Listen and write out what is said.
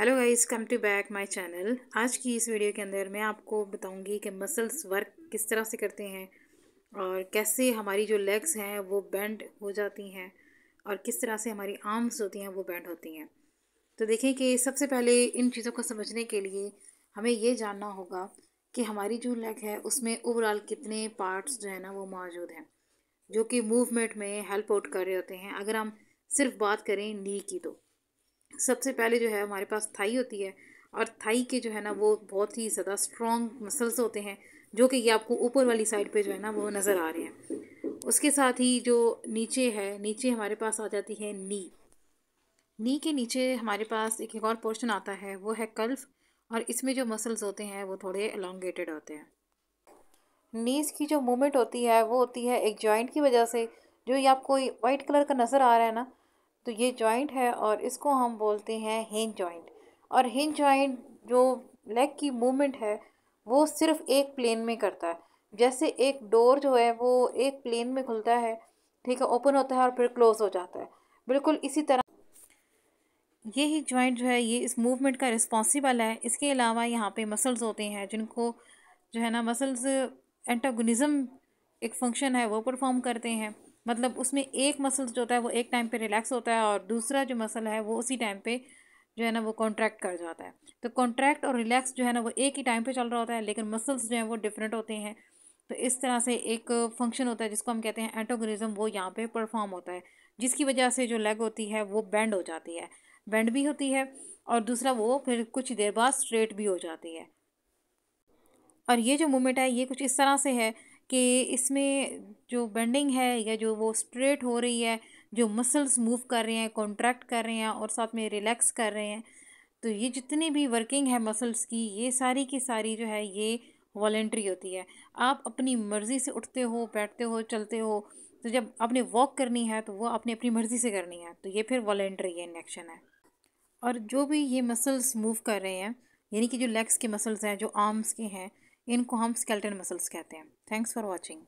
hello guys come to back my channel आज की इस वीडियो के अंदर मैं आपको बताऊंगी कि मसल्स वर्क किस तरह से करते हैं और कैसे हमारी जो लेग्स हैं वो बेंड हो जाती हैं और किस तरह से हमारी आर्म्स होती हैं वो बेंड होती हैं तो देखें कि सबसे पहले इन चीज़ों को समझने के लिए हमें ये जानना होगा कि हमारी जो लेग है उसमें ओवरऑल कितने पार्ट्स जो है ना वो मौजूद हैं जो कि मूवमेंट में हेल्प आउट कर रहे होते हैं अगर हम सिर्फ बात करें नी की तो सबसे पहले जो है हमारे पास थाई होती है और थाई के जो है ना वो बहुत ही ज़्यादा स्ट्रॉन्ग मसल्स होते हैं जो कि ये आपको ऊपर वाली साइड पे जो है ना वो नज़र आ रहे हैं उसके साथ ही जो नीचे है नीचे हमारे पास आ जाती है नी नी के नीचे हमारे पास एक एक और पोर्शन आता है वो है कल्फ और इसमें जो मसल्स होते हैं वो थोड़े एलोंगेटेड होते हैं नीज़ की जो मूवमेंट होती है वो होती है एक जॉइंट की वजह से जो ये आपको वाइट कलर का नज़र आ रहा है ना तो ये जॉइंट है और इसको हम बोलते हैं हिंज जॉइंट और हिंज जॉइंट जो लेग की मूवमेंट है वो सिर्फ एक प्लेन में करता है जैसे एक डोर जो है वो एक प्लेन में खुलता है ठीक है ओपन होता है और फिर क्लोज़ हो जाता है बिल्कुल इसी तरह ये ही जॉइंट जो है ये इस मूवमेंट का रिस्पॉन्सिबल है इसके अलावा यहाँ पे मसल्स होते हैं जिनको जो है ना मसल्स एंटागोनिज्म एक फंक्शन है वो परफॉर्म करते हैं मतलब उसमें एक मसल जो होता है वो एक टाइम पे रिलैक्स होता है और दूसरा जो मसल है वो उसी टाइम पे जो है ना वो कॉन्ट्रैक्ट कर जाता है तो कॉन्ट्रैक्ट और रिलैक्स जो है ना वो एक ही टाइम पे चल रहा होता है लेकिन मसल्स जो हैं वो डिफरेंट होते हैं तो इस तरह से एक फंक्शन होता है जिसको हम कहते हैं एंटोगनिज़म वो यहाँ पर परफॉर्म होता है जिसकी वजह से जो लेग होती है वो बैंड हो जाती है बैंड भी होती है और दूसरा वो फिर कुछ देर बाद स्ट्रेट भी हो जाती है और ये जो मूवमेंट है ये कुछ इस तरह से है कि इसमें जो बेंडिंग है या जो वो स्ट्रेट हो रही है जो मसल्स मूव कर रहे हैं कॉन्ट्रैक्ट कर रहे हैं और साथ में रिलैक्स कर रहे हैं तो ये जितनी भी वर्किंग है मसल्स की ये सारी की सारी जो है ये वॉल्ट्री होती है आप अपनी मर्ज़ी से उठते हो बैठते हो चलते हो तो जब आपने वॉक करनी है तो वो आपने अपनी मर्ज़ी से करनी है तो ये फिर वॉल्ट्री इनेक्शन है और जो भी ये मसल्स मूव कर रहे हैं यानी कि जो लेग्स के मसल्स हैं जो आर्म्स के हैं इनको हम स्केल्टन मसल्स कहते हैं थैंक्स फॉर वॉचिंग